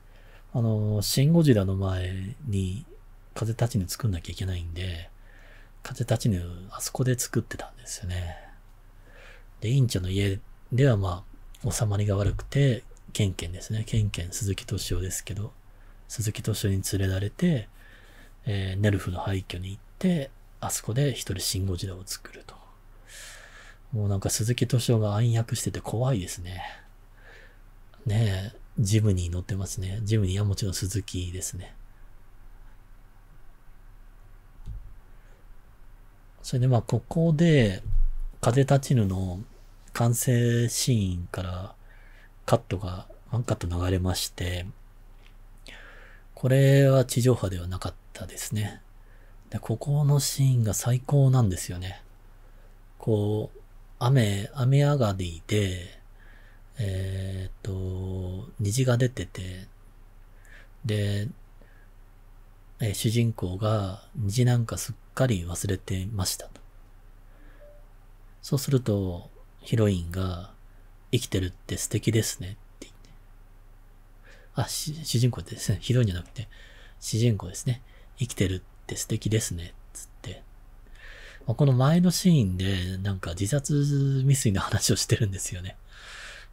あの、シンゴジラの前に風立ちぬ作んなきゃいけないんで、風立ちぬあそこで作ってたんですよね。で、院長の家ではまあ、収まりが悪くて、ケンケンですね。ケンケン、鈴木敏夫ですけど、鈴木敏夫に連れられて、えー、ネルフの廃墟に行って、あそこで一人シンゴジラを作ると。もうなんか鈴木敏夫が暗躍してて怖いですね。ねえ、ジムに乗ってますね。ジムにはもちろん鈴木ですね。それでまあここで、風立ちぬの完成シーンからカットが、ワンカット流れまして、これは地上波ではなかったですね。で、ここのシーンが最高なんですよね。こう、雨、雨上がりで、えー、っと、虹が出てて、で、えー、主人公が虹なんかすっかり忘れてました。そうすると、ヒロインが、生きてるって素敵ですねって言って。あ、主人公ですね。ヒロインじゃなくて、主人公ですね。生きてるって素敵ですねまあ、この前のシーンで、なんか自殺未遂の話をしてるんですよね。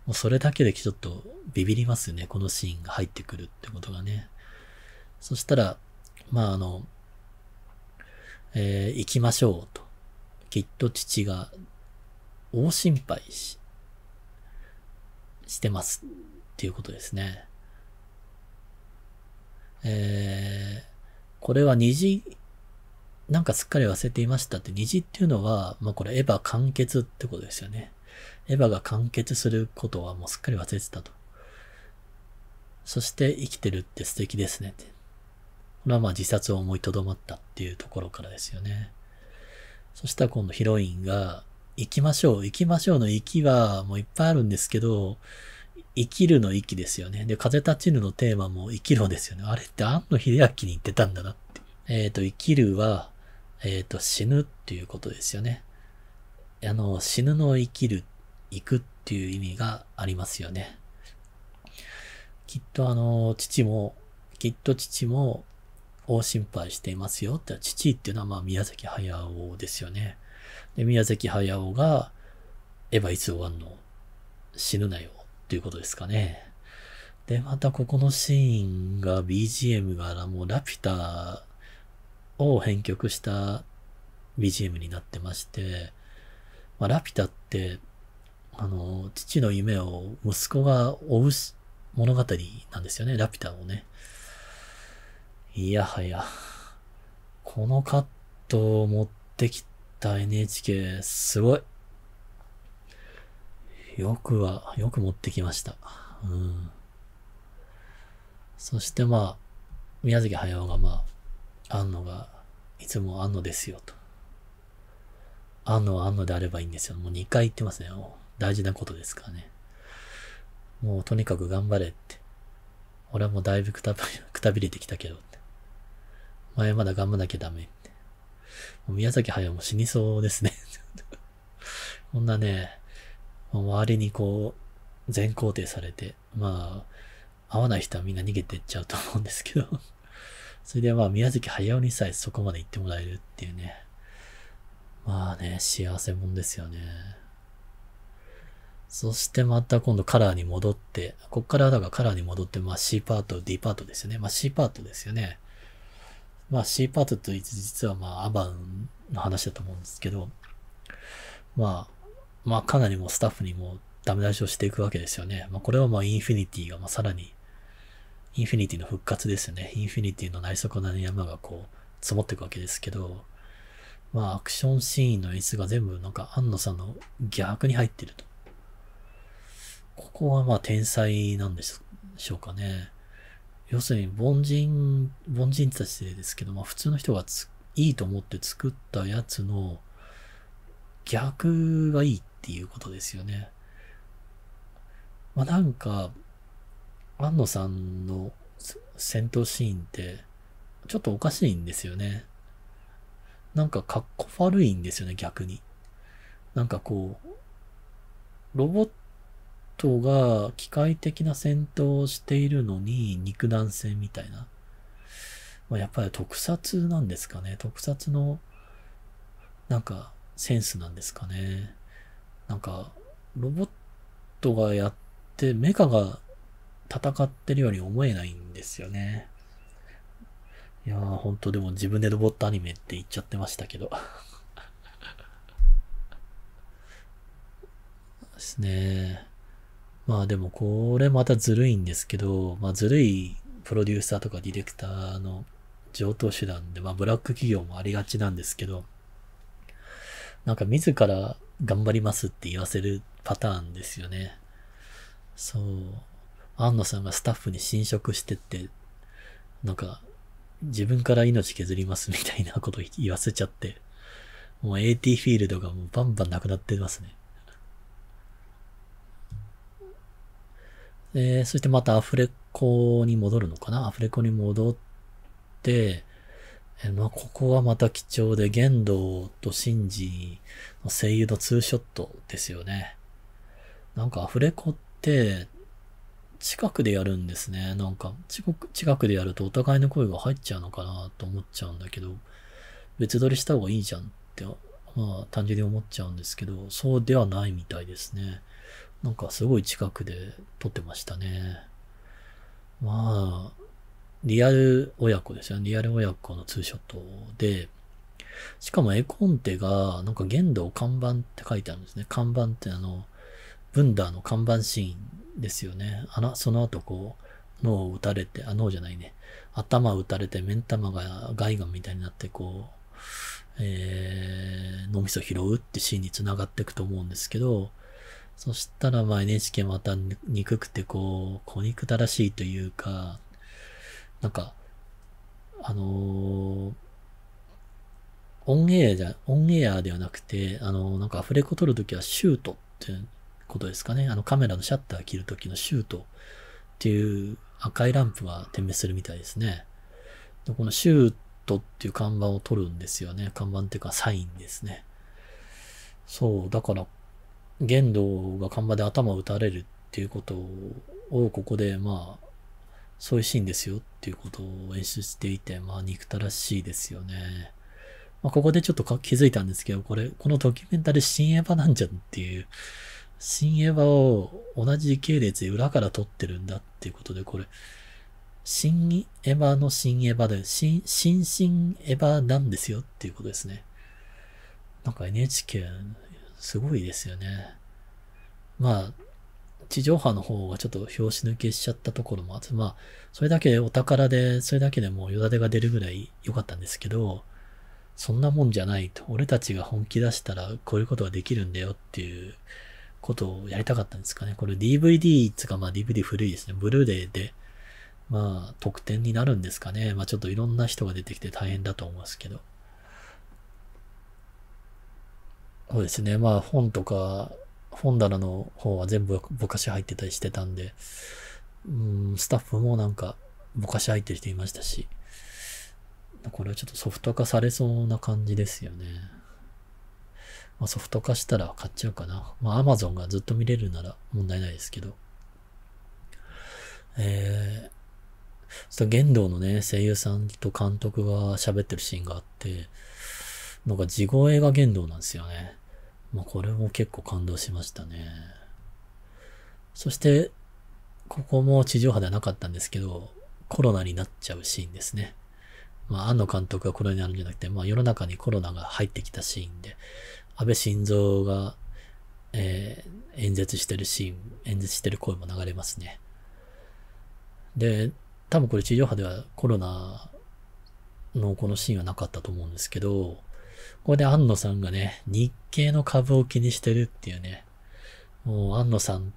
もうそれだけでちょっとビビりますよね。このシーンが入ってくるってことがね。そしたら、まああの、えー、行きましょうと。きっと父が大心配ししてますっていうことですね。えー、これは二次なんかすっかり忘れていましたって虹っていうのは、まあこれエヴァ完結ってことですよね。エヴァが完結することはもうすっかり忘れてたと。そして生きてるって素敵ですねって。これはまあ自殺を思いとどまったっていうところからですよね。そしたら今度ヒロインが、行きましょう、行きましょうの行きはもういっぱいあるんですけど、生きるの息ですよね。で、風立ちぬのテーマも生きるですよね。あれって安野秀明に言ってたんだなって。えっ、ー、と、生きるは、えっ、ー、と、死ぬっていうことですよね。あの、死ぬの生きる、行くっていう意味がありますよね。きっとあの、父も、きっと父も、を心配していますよって、父っていうのはまあ宮崎駿ですよね。で、宮崎駿が、エヴァ・つ終わんの死ぬなよっていうことですかね。で、またここのシーンが BGM がもうラピュタを編曲した BGM になってまして、まあ、ラピュタって、あの、父の夢を息子が追う物語なんですよね、ラピュタをね。いやはや、このカットを持ってきた NHK、すごい。よくは、よく持ってきました。うん。そしてまあ、宮崎駿がまあ、あんのがいつもあんのですよと。あんのあんのであればいいんですよ。もう2回言ってますね。大事なことですからね。もうとにかく頑張れって。俺はもうだいぶくた くたびれてきたけどって。前まだ頑張なきゃダメって。もう宮崎駿も死にそうですね こんなね、周りにこう、全肯定されて、まあ、会わない人はみんな逃げてっちゃうと思うんですけどそれでまあ宮崎駿にさえそこまで行ってもらえるっていうね。まあね、幸せもんですよね。そしてまた今度カラーに戻って、こっからだからカラーに戻って、まあ C パート、D パートですよね。まあ C パートですよね。まあ C パートと実はまあアバンの話だと思うんですけど、まあ、まあかなりもうスタッフにもダメ出しをしていくわけですよね。まあこれはまあインフィニティがまあさらにインフィニティの復活ですよね。インフィニティの内側の山がこう、積もっていくわけですけど、まあ、アクションシーンの演出が全部なんか、安野さんの逆に入ってると。ここはまあ、天才なんでしょうかね。要するに、凡人、凡人たちでですけど、まあ、普通の人がいいと思って作ったやつの、逆がいいっていうことですよね。まあ、なんか、安野さんの戦闘シーンって、ちょっとおかしいんですよね。なんかかっこ悪いんですよね、逆に。なんかこう、ロボットが機械的な戦闘をしているのに肉弾戦みたいな。まあ、やっぱり特撮なんですかね。特撮の、なんかセンスなんですかね。なんか、ロボットがやって、メカが戦ってるように思えないんですよね。いやー、ほんとでも自分でロボットアニメって言っちゃってましたけど。ですね。まあでもこれまたずるいんですけど、まあずるいプロデューサーとかディレクターの上等手段で、まあブラック企業もありがちなんですけど、なんか自ら頑張りますって言わせるパターンですよね。そう。安野さんがスタッフに侵食してって、なんか、自分から命削りますみたいなこと言わせちゃって、もう AT フィールドがもうバンバンなくなってますね。えー、そしてまたアフレコに戻るのかなアフレコに戻って、えー、まあ、ここはまた貴重で、玄道とシンジの声優のツーショットですよね。なんかアフレコって、近くでやるんですね。なんか、近く、近くでやるとお互いの声が入っちゃうのかなと思っちゃうんだけど、別撮りした方がいいじゃんって、まあ、単純に思っちゃうんですけど、そうではないみたいですね。なんか、すごい近くで撮ってましたね。まあ、リアル親子ですよね。リアル親子のツーショットで、しかも絵コンテが、なんか、玄道看板って書いてあるんですね。看板ってあの、ブンダーの看板シーンですよね。あの、その後こう、脳を打たれて、あ、脳じゃないね。頭を打たれて、目ん玉が外イみたいになって、こう、えー、脳みそ拾うってシーンにつながっていくと思うんですけど、そしたら、まあ NHK また憎くて、こう、小憎たらしいというか、なんか、あのー、オンエアじゃ、オンエアではなくて、あのー、なんかアフレコ撮るときはシュートってことですかね。あのカメラのシャッター切るときのシュートっていう赤いランプが点滅するみたいですね。でこのシュートっていう看板を取るんですよね。看板っていうかサインですね。そう、だから、玄道が看板で頭を打たれるっていうことをここでまあ、そういうシーンですよっていうことを演出していて、まあ憎たらしいですよね。まあ、ここでちょっと気づいたんですけど、これ、このドキュメンタリー新エヴァなんじゃんっていう新エヴァを同じ系列で裏から撮ってるんだっていうことで、これ、新エヴァの新エヴァで、新、新新エヴァなんですよっていうことですね。なんか NHK、すごいですよね。まあ、地上波の方がちょっと拍子抜けしちゃったところもあって、まあ、それだけお宝で、それだけでもうよだれが出るぐらい良かったんですけど、そんなもんじゃないと。俺たちが本気出したらこういうことができるんだよっていうことをやりたかったんですかね。これ DVD つか、まあ DVD 古いですね。ブルーレイで、まあ特典になるんですかね。まあちょっといろんな人が出てきて大変だと思いますけど。そうですね。まあ本とか、本棚の方は全部ぼかし入ってたりしてたんで、うん、スタッフもなんかぼかし入ってる人いましたし、これはちょっとソフト化されそうな感じですよね。まあ、ソフト化したら買っちゃうかな。まあ Amazon がずっと見れるなら問題ないですけど。えー、と玄道のね、声優さんと監督が喋ってるシーンがあって、なんか地声が玄道なんですよね。まあ、これも結構感動しましたね。そして、ここも地上波ではなかったんですけど、コロナになっちゃうシーンですね。まあ、庵野監督がコロナになるんじゃなくて、まあ、世の中にコロナが入ってきたシーンで、安倍晋三が、えー、演説してるシーン、演説してる声も流れますね。で、多分これ地上波ではコロナのこのシーンはなかったと思うんですけど、ここで安野さんがね、日経の株を気にしてるっていうね、もう安野さん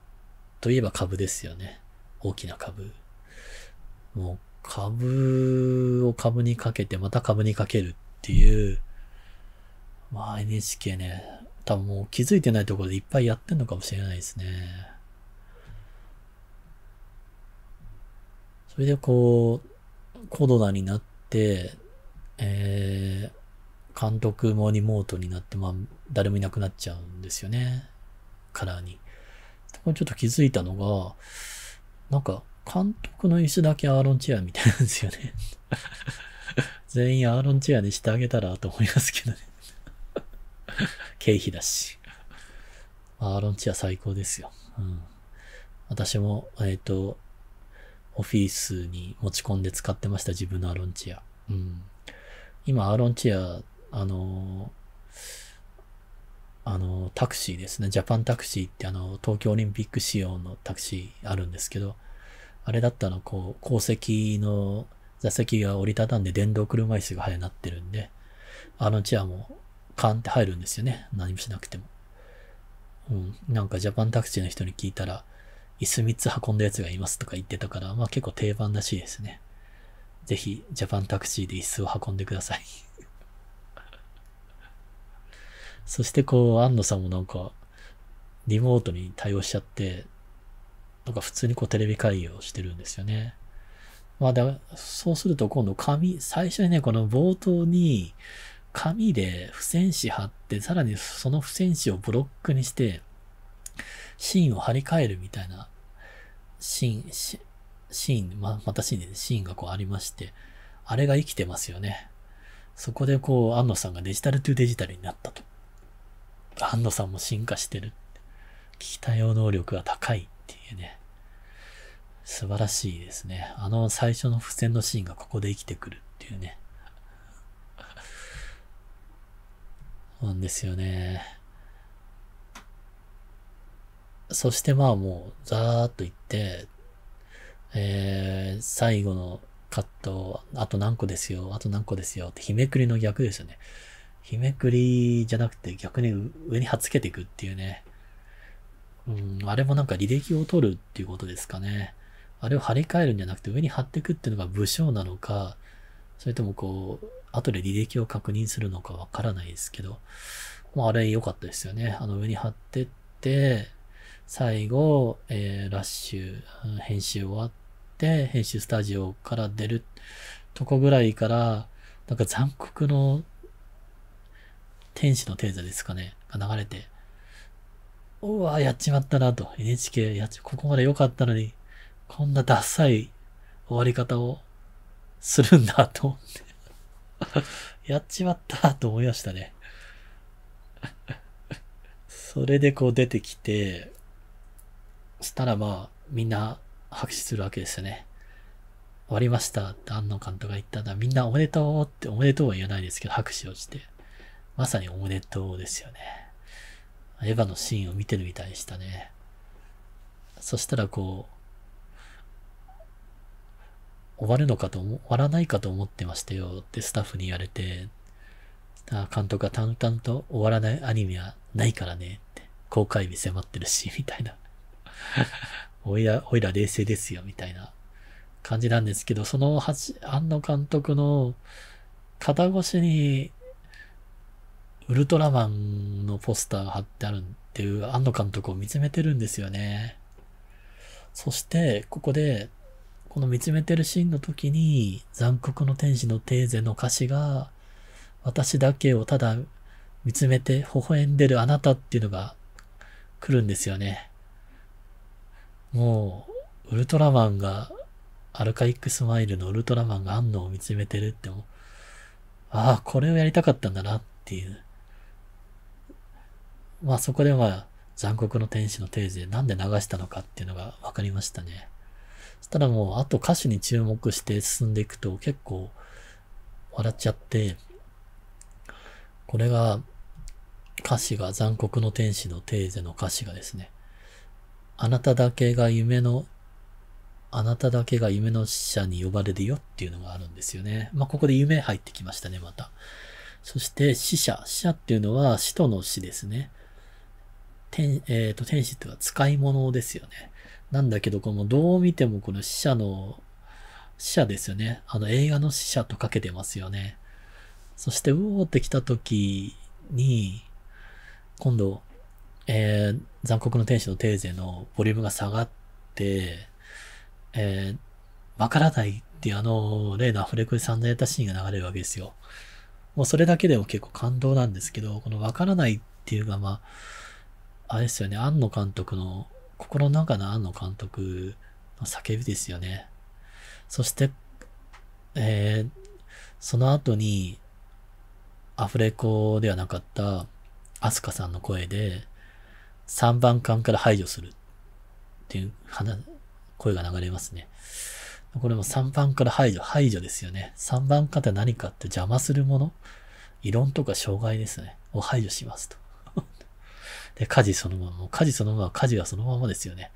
といえば株ですよね。大きな株。もう株を株にかけて、また株にかけるっていう、まあ NHK ね、多分もう気づいてないところでいっぱいやってんのかもしれないですね。それでこう、コロナになって、えー、監督もリモートになって、まあ、誰もいなくなっちゃうんですよね。カラーに。ちょっと気づいたのが、なんか、監督の椅子だけアーロンチェアみたいなんですよね 全員アーロンチェアにしてあげたらと思いますけどね 経費だし。アーロンチア最高ですよ。うん。私も、えっ、ー、と、オフィスに持ち込んで使ってました、自分のアーロンチア。うん。今、アーロンチア、あのあの、タクシーですね。ジャパンタクシーってあの、東京オリンピック仕様のタクシーあるんですけど、あれだったの、こう、鉱石の座席が折りたたんで電動車椅子が速なってるんで、あのチェアもカンって入るんですよね。何もしなくても。うん、なんかジャパンタクシーの人に聞いたら、椅子3つ運んだやつがいますとか言ってたから、まあ結構定番らしいですね。ぜひ、ジャパンタクシーで椅子を運んでください そしてこう、安野さんもなんか、リモートに対応しちゃって、なんか普通にこうテレビ会議をしてるんですよね。まあだ、そうすると今度紙、最初にね、この冒頭に、紙で付箋紙貼って、さらにその付箋紙をブロックにして、シーンを張り替えるみたいな、シーン、シーン、ま、またシーンで、シーンがこうありまして、あれが生きてますよね。そこでこう、安野さんがデジタルトゥデジタルになったと。安野さんも進化してる。聞き対応能力が高いっていうね。素晴らしいですね。あの最初の付箋のシーンがここで生きてくるっていうね。なんですよね。そしてまあもう、ざーっといって、えー、最後のカットあと何個ですよ、あと何個ですよって、日めくりの逆ですよね。日めくりじゃなくて逆に上にはっつけていくっていうね。うん、あれもなんか履歴を取るっていうことですかね。あれを張り替えるんじゃなくて上に貼っていくっていうのが武将なのか、それともこう、後で履歴を確認するのかわからないですけど、もうあれ良かったですよね。あの上に貼ってって、最後、えー、ラッシュ、編集終わって、編集スタジオから出るとこぐらいから、なんか残酷の天使のテーですかね、が流れて、うわ、やっちまったなと、NHK、やっち、ここまで良かったのに、こんなダサい終わり方をするんだと思って やっちまったと思いましたね。それでこう出てきて、したらまあ、みんな拍手するわけですよね。終わりましたって安野監督が言ったら、みんなおめでとうっておめでとうは言わないですけど、拍手をして。まさにおめでとうですよね。エヴァのシーンを見てるみたいでしたね。そしたらこう、終わるのかと終わらないかと思ってましたよってスタッフに言われて、監督が淡々と終わらないアニメはないからねって、公開日迫ってるし、みたいな。おいら、おいら冷静ですよ、みたいな感じなんですけど、その八、庵野監督の肩越しに、ウルトラマンのポスターが貼ってあるっていう庵野監督を見つめてるんですよね。そして、ここで、この見つめてるシーンの時に、残酷の天使のテーゼの歌詞が、私だけをただ見つめて微笑んでるあなたっていうのが来るんですよね。もう、ウルトラマンが、アルカイックスマイルのウルトラマンが安野を見つめてるってもああ、これをやりたかったんだなっていう。まあそこでまあ、残酷の天使のテーゼなんで流したのかっていうのが分かりましたね。そしたらもう、あと歌詞に注目して進んでいくと結構笑っちゃって、これが、歌詞が残酷の天使のテーゼの歌詞がですね、あなただけが夢の、あなただけが夢の使者に呼ばれるよっていうのがあるんですよね。まあ、ここで夢入ってきましたね、また。そして死者。死者っていうのは使徒の死ですね。天、えっ、ー、と、天使っていうのは使い物ですよね。なんだけど、このどう見てもこの死者の、死者ですよね。あの映画の死者とかけてますよね。そして、うおーって来た時に、今度、えー、残酷の天使のテーゼのボリュームが下がって、えー、わからないっていうあの、例のアフレコで散々やったシーンが流れるわけですよ。もうそれだけでも結構感動なんですけど、このわからないっていうか、まあ、あれですよね、庵野監督の心の中の庵野監督の叫びですよね。そして、えー、その後に、アフレコではなかった、アスカさんの声で、3番館から排除するっていう声が流れますね。これも3番から排除、排除ですよね。3番方って何かって邪魔するもの、異論とか障害ですね。を排除しますと。で、家事そのまま、家事そのまま、家事はそのままですよね。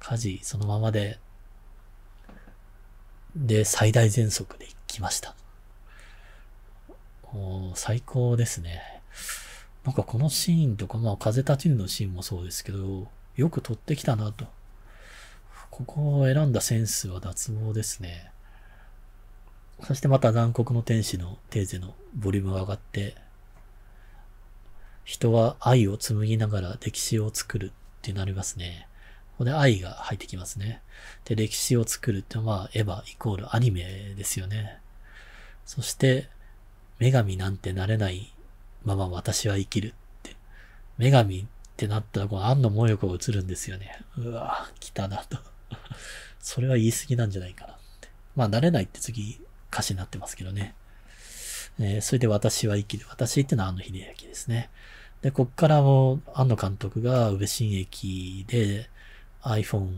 家事そのままで、で、最大全速で行きました。お最高ですね。なんかこのシーンとか、まあ風立ちぬのシーンもそうですけど、よく撮ってきたなと。ここを選んだセンスは脱帽ですね。そしてまた残酷の天使のテーゼのボリュームが上がって、人は愛を紡ぎながら歴史を作るってなりますね。ここで愛が入ってきますね。で、歴史を作るってまあ、エヴァイコールアニメですよね。そして、女神なんてなれないまま私は生きるって。女神ってなったら、この安野萌子が映るんですよね。うわぁ、来たなと。それは言い過ぎなんじゃないかなって。まあ、なれないって次、歌詞になってますけどね。えー、それで私は生きる。私ってのは安野秀明ですね。で、こっからも、安野監督が宇部新駅で iPhone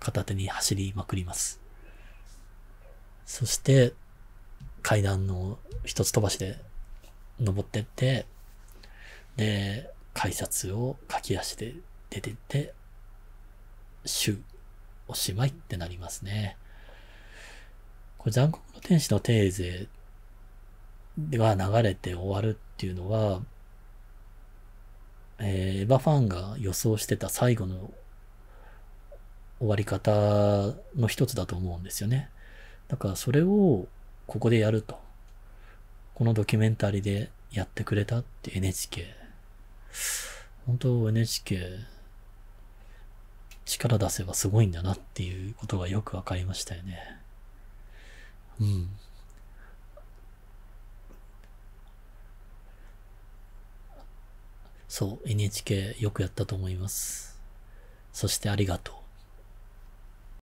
片手に走りまくります。そして、階段の一つ飛ばしで登ってって、で、改札を駆け足で出てって、シおしまいってなりますね。これ、残酷の天使のテーゼが流れて終わるっていうのは、えー、エヴァファンが予想してた最後の終わり方の一つだと思うんですよね。だからそれをここでやると。このドキュメンタリーでやってくれたって NHK。本当 NHK 力出せばすごいんだなっていうことがよくわかりましたよね。うん。そう、NHK よくやったと思います。そしてありがとう。